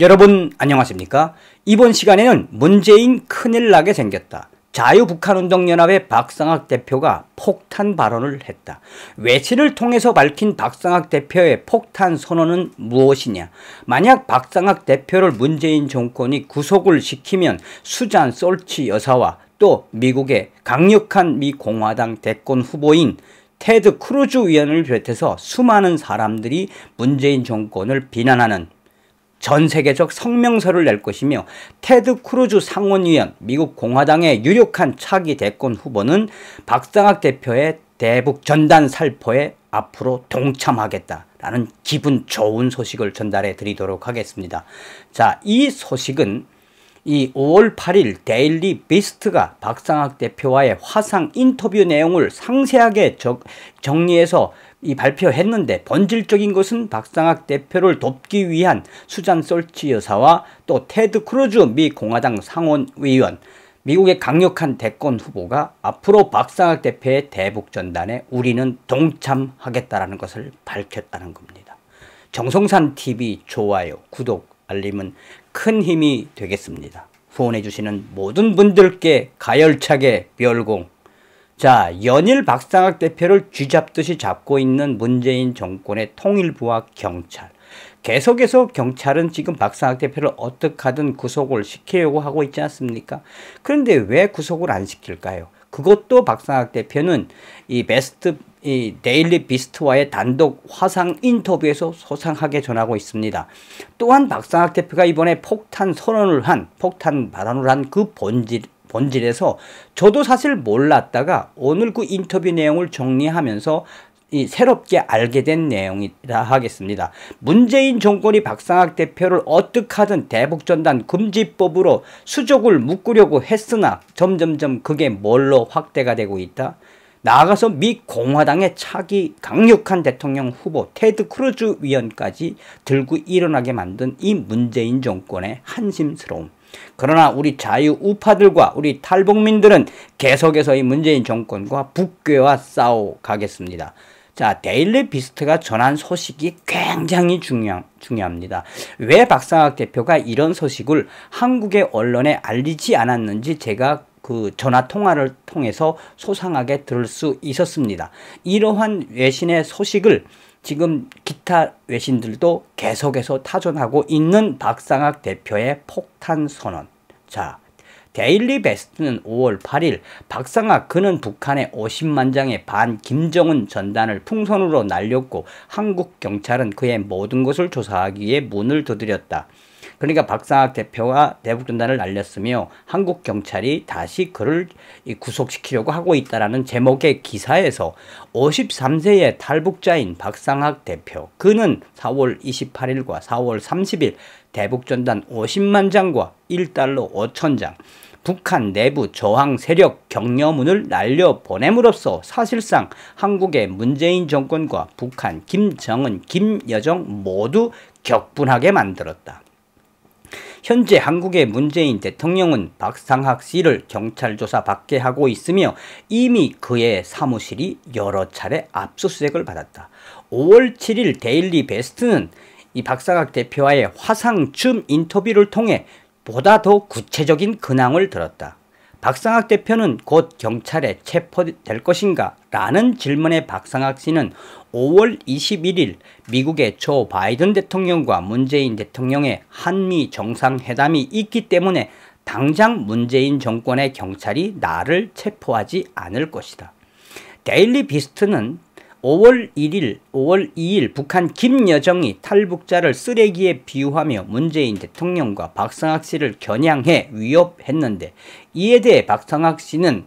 여러분 안녕하십니까? 이번 시간에는 문재인 큰일 나게 생겼다. 자유북한운동연합의 박상학 대표가 폭탄 발언을 했다. 외신을 통해서 밝힌 박상학 대표의 폭탄 선언은 무엇이냐? 만약 박상학 대표를 문재인 정권이 구속을 시키면 수잔 솔치 여사와 또 미국의 강력한 미 공화당 대권 후보인 테드 크루즈 위원을 비롯해서 수많은 사람들이 문재인 정권을 비난하는 전 세계적 성명서를 낼 것이며 테드 크루즈 상원위원 미국 공화당의 유력한 차기 대권 후보는 박상학 대표의 대북 전단 살포에 앞으로 동참하겠다라는 기분 좋은 소식을 전달해 드리도록 하겠습니다. 자, 이 소식은 이 5월 8일 데일리 비스트가 박상학 대표와의 화상 인터뷰 내용을 상세하게 적, 정리해서 이 발표했는데 본질적인 것은 박상학 대표를 돕기 위한 수잔 솔치 여사와 또 테드 크루즈 미 공화당 상원의원 미국의 강력한 대권 후보가 앞으로 박상학 대표의 대북 전단에 우리는 동참하겠다라는 것을 밝혔다는 겁니다. 정성산 TV 좋아요, 구독, 알림은 큰 힘이 되겠습니다. 후원해 주시는 모든 분들께 가열차게 멸공 자, 연일 박상학 대표를 쥐잡듯이 잡고 있는 문재인 정권의 통일부와 경찰. 계속해서 경찰은 지금 박상학 대표를 어떻게든 구속을 시키려고 하고 있지 않습니까? 그런데 왜 구속을 안 시킬까요? 그것도 박상학 대표는 이 베스트 이 데일리 비스트와의 단독 화상 인터뷰에서 소상하게 전하고 있습니다. 또한 박상학 대표가 이번에 폭탄 선언을 한 폭탄 발언을 한 그 본질 본질에서 저도 사실 몰랐다가 오늘 그 인터뷰 내용을 정리하면서 이 새롭게 알게 된 내용이라 하겠습니다. 문재인 정권이 박상학 대표를 어떻 하든 대북전단 금지법으로 수족을 묶으려고 했으나 점점점 그게 뭘로 확대가 되고 있다? 나아가서 미 공화당의 차기 강력한 대통령 후보 테드 크루즈 위원까지 들고 일어나게 만든 이 문재인 정권의 한심스러움. 그러나 우리 자유우파들과 우리 탈북민들은 계속해서 이 문재인 정권과 북괴와 싸워가겠습니다. 자, 데일리 비스트가 전한 소식이 굉장히 중요, 중요합니다. 왜 박상학 대표가 이런 소식을 한국의 언론에 알리지 않았는지 제가 그 전화 통화를 통해서 소상하게 들을 수 있었습니다. 이러한 외신의 소식을 지금 기타 외신들도 계속해서 타전하고 있는 박상학 대표의 폭탄 선언. 자, 데일리 베스트는 5월 8일 박상학 그는 북한의 50만 장의 반 김정은 전단을 풍선으로 날렸고 한국 경찰은 그의 모든 것을 조사하기에 문을 두드렸다. 그러니까 박상학 대표가 대북전단을 날렸으며 한국 경찰이 다시 그를 구속시키려고 하고 있다라는 제목의 기사에서 53세의 탈북자인 박상학 대표 그는 4월 28일과 4월 30일 대북전단 50만 장과 1달러 5천 장 북한 내부 저항 세력 격려문을 날려보냄으로써 사실상 한국의 문재인 정권과 북한 김정은, 김여정 모두 격분하게 만들었다. 현재 한국의 문재인 대통령은 박상학 씨를 경찰 조사 받게 하고 있으며 이미 그의 사무실이 여러 차례 압수수색을 받았다. 5월 7일 데일리 베스트는 이 박상학 대표와의 화상 줌 인터뷰를 통해 보다 더 구체적인 근황을 들었다. 박상학 대표는 곧 경찰에 체포될 것인가? 라는 질문에 박상학 씨는 5월 21일 미국의 조 바이든 대통령과 문재인 대통령의 한미 정상회담이 있기 때문에 당장 문재인 정권의 경찰이 나를 체포하지 않을 것이다. 데일리 비스트는 5월 1일, 5월 2일 북한 김여정이 탈북자를 쓰레기에 비유하며 문재인 대통령과 박성학 씨를 겨냥해 위협했는데 이에 대해 박성학 씨는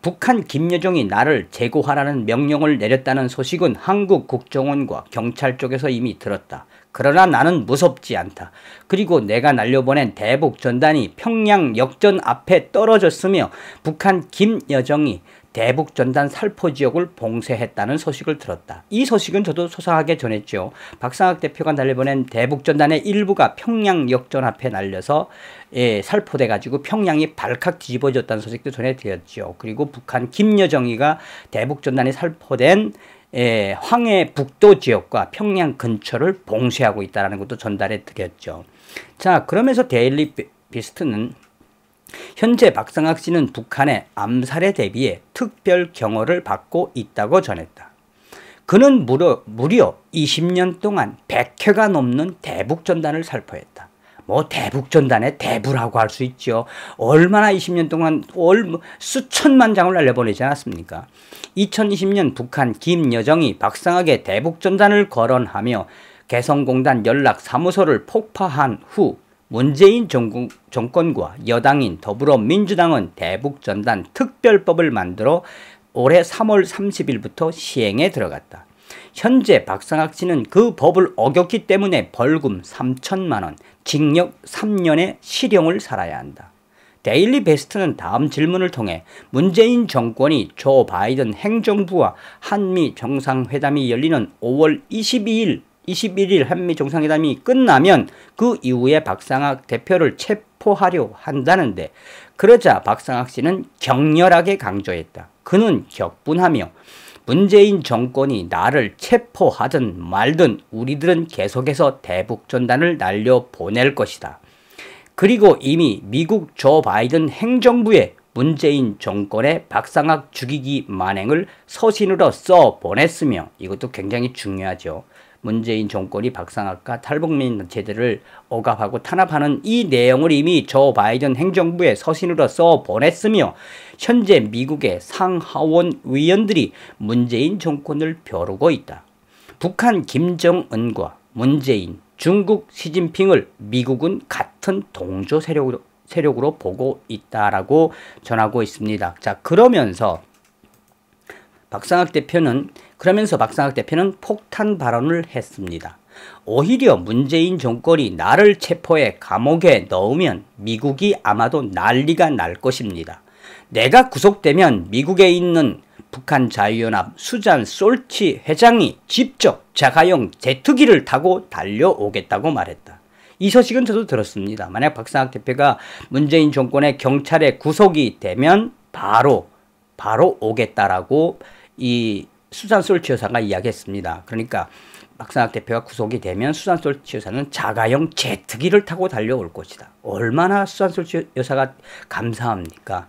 북한 김여정이 나를 제거하라는 명령을 내렸다는 소식은 한국 국정원과 경찰 쪽에서 이미 들었다. 그러나 나는 무섭지 않다. 그리고 내가 날려보낸 대북 전단이 평양 역전 앞에 떨어졌으며 북한 김여정이 대북 전단 살포 지역을 봉쇄했다는 소식을 들었다. 이 소식은 저도 소상하게 전했죠. 박상학 대표가 날려보낸 대북 전단의 일부가 평양 역전 앞에 날려서 예, 살포돼 가지고 평양이 발칵 뒤집어졌다는 소식도 전해드렸죠. 그리고 북한 김여정이가 대북 전단이 살포된 예, 황해 북도 지역과 평양 근처를 봉쇄하고 있다는 것도 전달해 드렸죠. 자, 그러면서 데일리 비스트는 현재 박상학 씨는 북한의 암살에 대비해 특별 경호를 받고 있다고 전했다. 그는 무려, 무려 20년 동안 100회가 넘는 대북전단을 살포했다. 뭐 대북전단의 대부라고 할 수 있죠. 얼마나 20년 동안 수천만 장을 날려보내지 않았습니까? 2020년 북한 김여정이 박상학의 대북전단을 거론하며 개성공단 연락사무소를 폭파한 후 문재인 정권과 여당인 더불어민주당은 대북전단 특별법을 만들어 올해 3월 30일부터 시행에 들어갔다. 현재 박상학 씨는 그 법을 어겼기 때문에 벌금 3천만 원, 징역 3년의 실형을 살아야 한다. 데일리 베스트는 다음 질문을 통해 문재인 정권이 조 바이든 행정부와 한미 정상회담이 열리는 5월 22일 21일 한미 정상회담이 끝나면 그 이후에 박상학 대표를 체포하려 한다는데 그러자 박상학 씨는 격렬하게 강조했다. 그는 격분하며 문재인 정권이 나를 체포하든 말든 우리들은 계속해서 대북 전단을 날려보낼 것이다. 그리고 이미 미국 조 바이든 행정부의 문재인 정권의 박상학 죽이기 만행을 서신으로 써 보냈으며 이것도 굉장히 중요하죠. 문재인 정권이 박상학과 탈북민 단체들을 억압하고 탄압하는 이 내용을 이미 조 바이든 행정부에 서신으로 써 보냈으며 현재 미국의 상하원 위원들이 문재인 정권을 벼르고 있다. 북한 김정은과 문재인, 중국 시진핑을 미국은 같은 동조 세력으로 세력으로 보고 있다라고 전하고 있습니다. 자, 그러면서 박상학 대표는 그러면서 박상학 대표는 폭탄 발언을 했습니다. 오히려 문재인 정권이 나를 체포해 감옥에 넣으면 미국이 아마도 난리가 날 것입니다. 내가 구속되면 미국에 있는 북한 자유연합 수잔 솔치 회장이 직접 자가용 제트기를 타고 달려오겠다고 말했다. 이 소식은 저도 들었습니다. 만약 박상학 대표가 문재인 정권의 경찰에 구속이 되면 바로 바로 오겠다라고 이 수산 솔치 여사가 이야기했습니다. 그러니까 박상학 대표가 구속이 되면 수산 솔치 여사는 자가용 제트기를 타고 달려올 것이다. 얼마나 수산 솔치 여사가 감사합니까?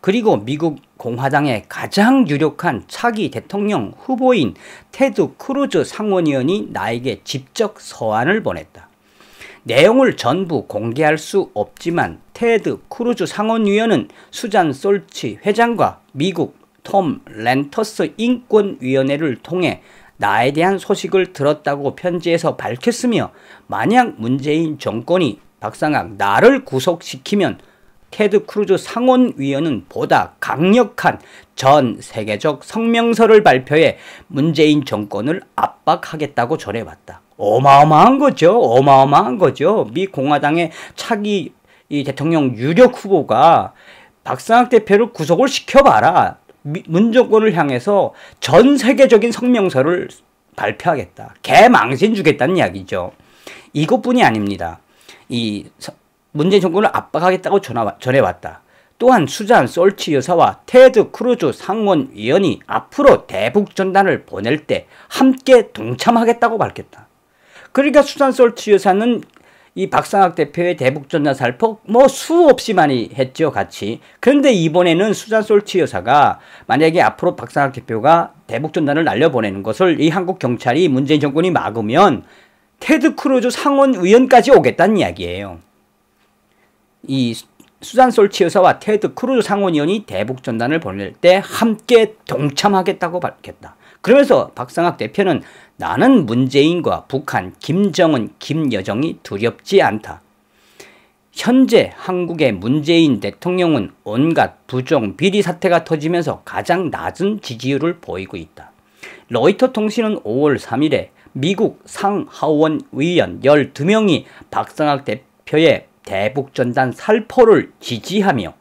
그리고 미국 공화당의 가장 유력한 차기 대통령 후보인 테드 크루즈 상원의원이 나에게 직접 서한을 보냈다. 내용을 전부 공개할 수 없지만 테드 크루즈 상원의원은 수잔 솔치 회장과 미국 톰렌터스 인권위원회를 통해 나에 대한 소식을 들었다고 편지에서 밝혔으며 만약 문재인 정권이 박상학 나를 구속시키면 테드 크루즈 상원위원은 보다 강력한 전 세계적 성명서를 발표해 문재인 정권을 압박하겠다고 전해왔다. 어마어마한 거죠. 어마어마한 거죠. 미 공화당의 차기 이 대통령 유력 후보가 박상학 대표를 구속을 시켜봐라. 문정권을 향해서 전 세계적인 성명서를 발표하겠다. 개망신 주겠다는 이야기죠. 이것뿐이 아닙니다. 이 문재인 정권을 압박하겠다고 전해왔다. 또한 수잔 솔치 여사와 테드 크루즈 상원위원이 앞으로 대북 전단을 보낼 때 함께 동참하겠다고 밝혔다. 그러니까 수잔 솔치 여사는 이 박상학 대표의 대북전단 살폭 뭐 수없이 많이 했죠 같이 그런데 이번에는 수잔 솔치 여사가 만약에 앞으로 박상학 대표가 대북전단을 날려보내는 것을 이 한국 경찰이 문재인 정권이 막으면 테드 크루즈 상원 의원까지 오겠다는 이야기예요 이 수잔 솔치 여사와 테드 크루즈 상원 의원이 대북전단을 보낼 때 함께 동참하겠다고 밝혔다 그러면서 박상학 대표는 나는 문재인과 북한 김정은, 김여정이 두렵지 않다. 현재 한국의 문재인 대통령은 온갖 부정 비리 사태가 터지면서 가장 낮은 지지율을 보이고 있다. 로이터 통신은 5월 3일에 미국 상하원 의원 12명이 박상학 대표의 대북전단 살포를 지지하며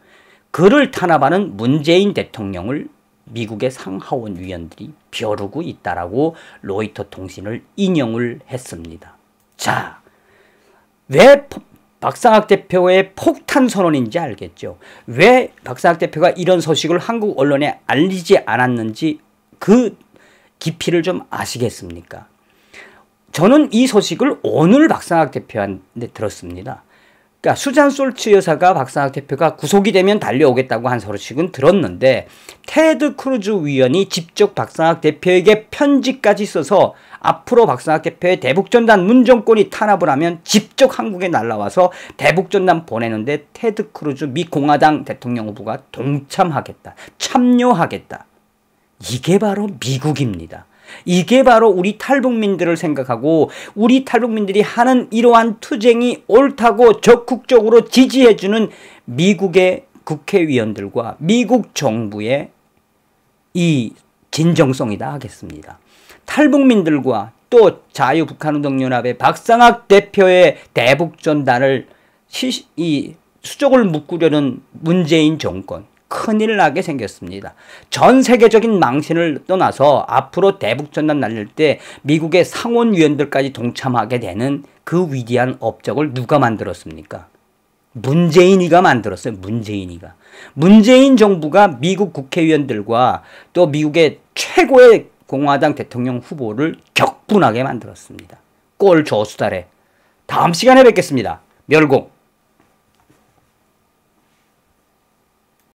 그를 탄압하는 문재인 대통령을 미국의 상하원 위원들이 벼르고 있다라고 로이터 통신을 인용을 했습니다. 자, 왜 박상학 대표의 폭탄 선언인지 알겠죠. 왜 박상학 대표가 이런 소식을 한국 언론에 알리지 않았는지 그 깊이를 좀 아시겠습니까? 저는 이 소식을 오늘 박상학 대표한테 들었습니다. 그러니까 수잔 솔츠 여사가 박상학 대표가 구속이 되면 달려오겠다고 한 소식은 들었는데 테드 크루즈 위원이 직접 박상학 대표에게 편지까지 써서 앞으로 박상학 대표의 대북전단 문정권이 탄압을 하면 직접 한국에 날라와서 대북전단 보내는데 테드 크루즈 미 공화당 대통령 후보가 동참하겠다 참여하겠다 이게 바로 미국입니다. 이게 바로 우리 탈북민들을 생각하고 우리 탈북민들이 하는 이러한 투쟁이 옳다고 적극적으로 지지해주는 미국의 국회의원들과 미국 정부의 이 진정성이다 하겠습니다. 탈북민들과 또 자유북한운동연합의 박상학 대표의 대북전단을 시, 이 수족을 묶으려는 문재인 정권 큰일 나게 생겼습니다. 전 세계적인 망신을 떠나서 앞으로 대북전단 날릴 때 미국의 상원위원들까지 동참하게 되는 그 위대한 업적을 누가 만들었습니까? 문재인이가 만들었어요. 문재인이가. 문재인 정부가 미국 국회의원들과 또 미국의 최고의 공화당 대통령 후보를 격분하게 만들었습니다. 꼴 조수달에. 다음 시간에 뵙겠습니다. 멸공.